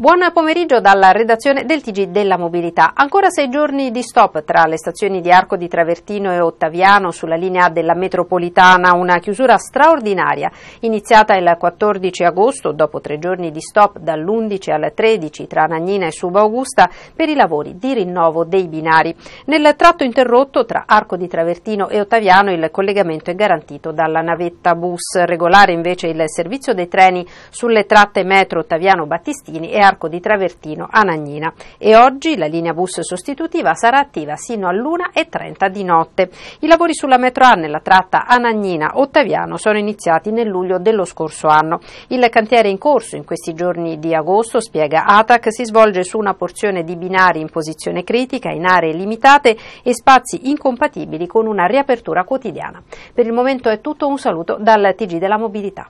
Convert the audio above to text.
Buon pomeriggio dalla redazione del TG della Mobilità. Ancora sei giorni di stop tra le stazioni di Arco di Travertino e Ottaviano sulla linea della metropolitana, una chiusura straordinaria iniziata il 14 agosto dopo tre giorni di stop dall'11 al 13 tra Nagnina e Suba Augusta per i lavori di rinnovo dei binari. Nel tratto interrotto tra Arco di Travertino e Ottaviano il collegamento è garantito dalla navetta bus regolare invece il servizio dei treni sulle tratte metro Ottaviano Battistini e Arco di Travertino a Nagnina e oggi la linea bus sostitutiva sarà attiva sino all'1.30 di notte. I lavori sulla metro A nella tratta Anagnina-Ottaviano sono iniziati nel luglio dello scorso anno. Il cantiere in corso in questi giorni di agosto, spiega ATAC, si svolge su una porzione di binari in posizione critica, in aree limitate e spazi incompatibili con una riapertura quotidiana. Per il momento è tutto, un saluto dal TG della Mobilità.